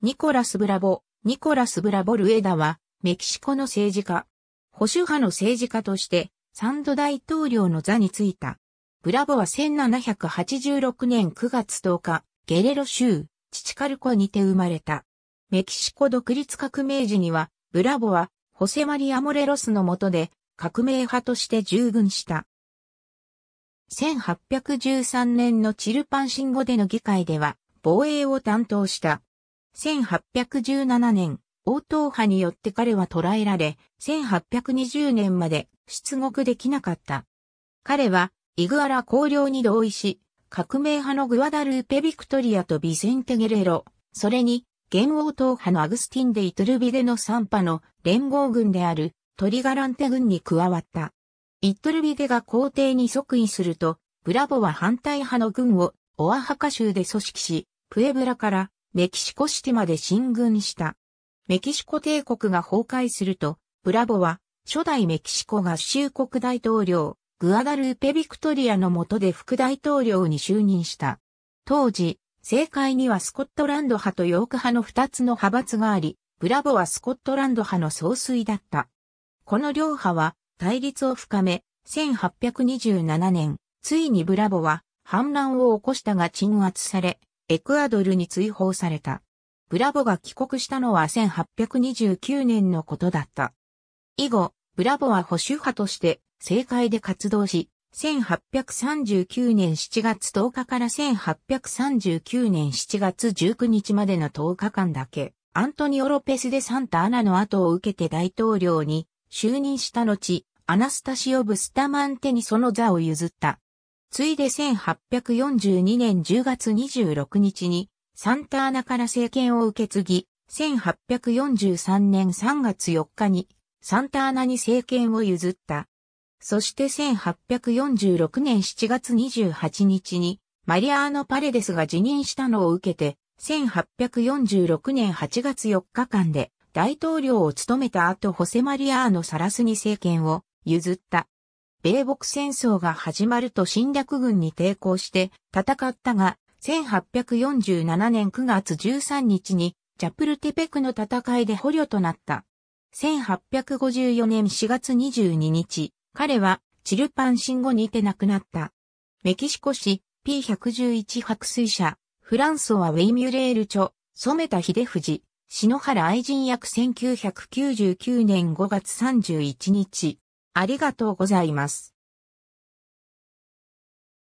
ニコラス・ブラボ、ニコラス・ブラボ・ルエダは、メキシコの政治家。保守派の政治家として、サンド大統領の座に就いた。ブラボは1786年9月10日、ゲレロ州、チチカルコにて生まれた。メキシコ独立革命時には、ブラボは、ホセマリア・モレロスの下で、革命派として従軍した。1813年のチルパンシンゴでの議会では、防衛を担当した。1817年、王党派によって彼は捕らえられ、1820年まで出国できなかった。彼は、イグアラ公領に同意し、革命派のグアダルーペ・ビクトリアとビセンテ・ゲレロ、それに、現王党派のアグスティン・デ・イトルビデの3派の連合軍であるトリガランテ軍に加わった。イトルビデが皇帝に即位すると、ブラボは反対派の軍をオアハカ州で組織し、プエブラからメキシコシティまで進軍した。メキシコ帝国が崩壊すると、ブラボは初代メキシコ合衆国大統領、グアダルーペ・ビクトリアの下で副大統領に就任した。当時、政界にはスコットランド派とヨーク派の二つの派閥があり、ブラボはスコットランド派の総帥だった。この両派は対立を深め、1827年、ついにブラボは反乱を起こしたが鎮圧され、エクアドルに追放された。ブラボが帰国したのは1829年のことだった。以後、ブラボは保守派として政界で活動し、1839年7月10日から1839年7月19日までの10日間だけ、アントニオ・ロペス・デ・サンタ・アナの後を受けて大統領に就任した後、アナスタシオ・ブスタマンテにその座を譲った。ついで1842年10月26日にサンターナから政権を受け継ぎ、1843年3月4日にサンターナに政権を譲った。そして1846年7月28日にマリアーノ・パレデスが辞任したのを受けて、1846年8月4日間で大統領を務めた後ホセマリアーノ・サラスに政権を譲った。米北戦争が始まると侵略軍に抵抗して戦ったが、1847年9月13日にジャプルテペクの戦いで捕虜となった。1854年4月22日、彼はチルパン侵後にて亡くなった。メキシコ市 P111 白水社、フランソワ・ウェイミュレール著、染田秀藤、篠原愛人役1999年5月31日。ありがとうございます。